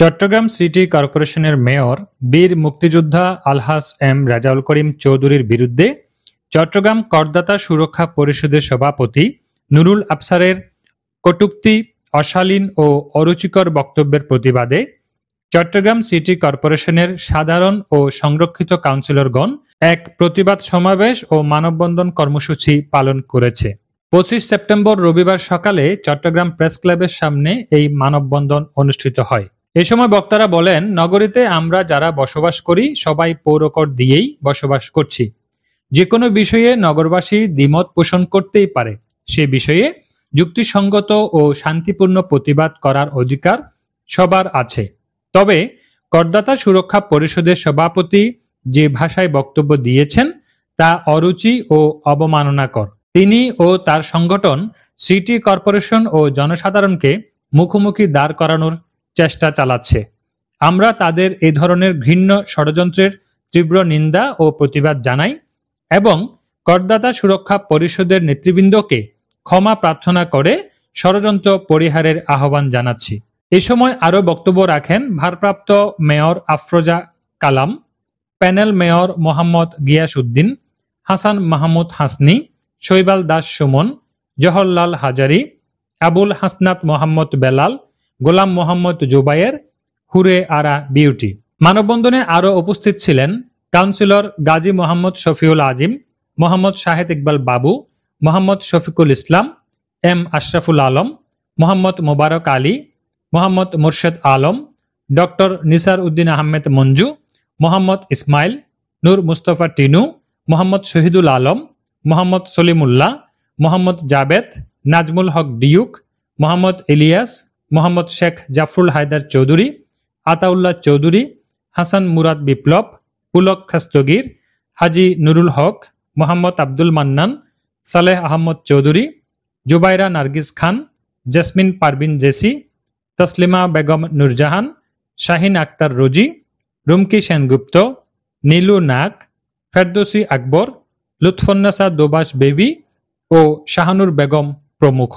Chittagong city কর্পোরেশনের mayor বীর মুক্তিযোদ্ধা আলহাস এম রাজাউল করিম চৌধুরীর বিরুদ্ধে চট্টগ্রাম করদাতা সুরক্ষা পরিষদের সভাপতি নুরুল আফসারের কটুক্তি অশালীন ও অরুচিকর বক্তব্যের প্রতিবাদে চট্টগ্রাম সিটি কর্পোরেশনের সাধারণ ও সংরক্ষিত কাউন্সিলরগণ এক প্রতিবাদ সমাবেশ ও মানববন্ধন কর্মসূচি পালন করেছে পঁচিশ সেপ্টেম্বর রবিবার সকালে চট্টগ্রাম প্রেস ক্লাবের সামনে এই মানববন্ধন অনুষ্ঠিত হয় এ সময় বক্তারা বলেন নগরীতে আমরা যারা বসবাস করি সবাই পৌরকর দিয়েই বসবাস করছি যে কোনো বিষয়ে নগরবাসী দ্বিমত পোষণ করতেই পারে সে বিষয়ে যুক্তিসঙ্গত ও শান্তিপূর্ণ প্রতিবাদ করার অধিকার সবার আছে তবে করদাতা সুরক্ষা পরিষদের সভাপতি যে ভাষায় বক্তব্য দিয়েছেন তা অরুচি ও অবমাননাকর তিনি ও তার সংগঠন সিটি কর্পোরেশন ও জনসাধারণকে মুখোমুখি দাঁড় করানোর চেষ্টা চালাচ্ছে আমরা তাদের এ ধরনের ঘৃণ্য ষড়যন্ত্রের তীব্র নিন্দা ও প্রতিবাদ জানাই এবং করদাতা সুরক্ষা পরিষদের নেতৃবৃন্দকে ক্ষমা প্রার্থনা করে ষড়যন্ত্র পরিহারের আহ্বান জানাচ্ছি এ সময় আরও বক্তব্য রাখেন ভারপ্রাপ্ত mayor Afroza Kalam panel mayor Mohammad Giasuddin Hasan Mahmud Hasni Shaibal Das Sumon Jaharlal Hazari Abul Hasnat Mohammad Belal Golam Mohammad Jobayer Hure Ara Beauty মানববন্ধনে আরও উপস্থিত ছিলেন councillor Gazi Mohammad Shafiul Azim Mohammad Shahed Iqbal Babu Mohammad Shafiqul Islam M Ashraful Alam Mohammad Mobarak Ali Mohammad Morshed Alam doctor Nisar Uddin Ahmed Manju Mohammad Ismail Noor Mustafa Tinu Mohammad Shahidul Alam Mohammad Salimullah Mohammad Jabed Nazmul Haque Duke Mohammad Ilias Mohammad Sheikh Jafrul Haider Chowdhury Ataullah Chowdhury Hasan Murad Biplob Pulak Khastagir Haji Nurul Haque Mohammad Abdul Mannan Saleh Ahmad Chowdhury Jubaira Nargis Khan Jasmine Parvin Jesi Taslima Begum Nurjahan Shahin Akhtar Rozy Rumki Sengupta Nilu Nag Ferdousi Akbar Lutfunnesa Dobash Baby ও শাহানুর বেগম প্রমুখ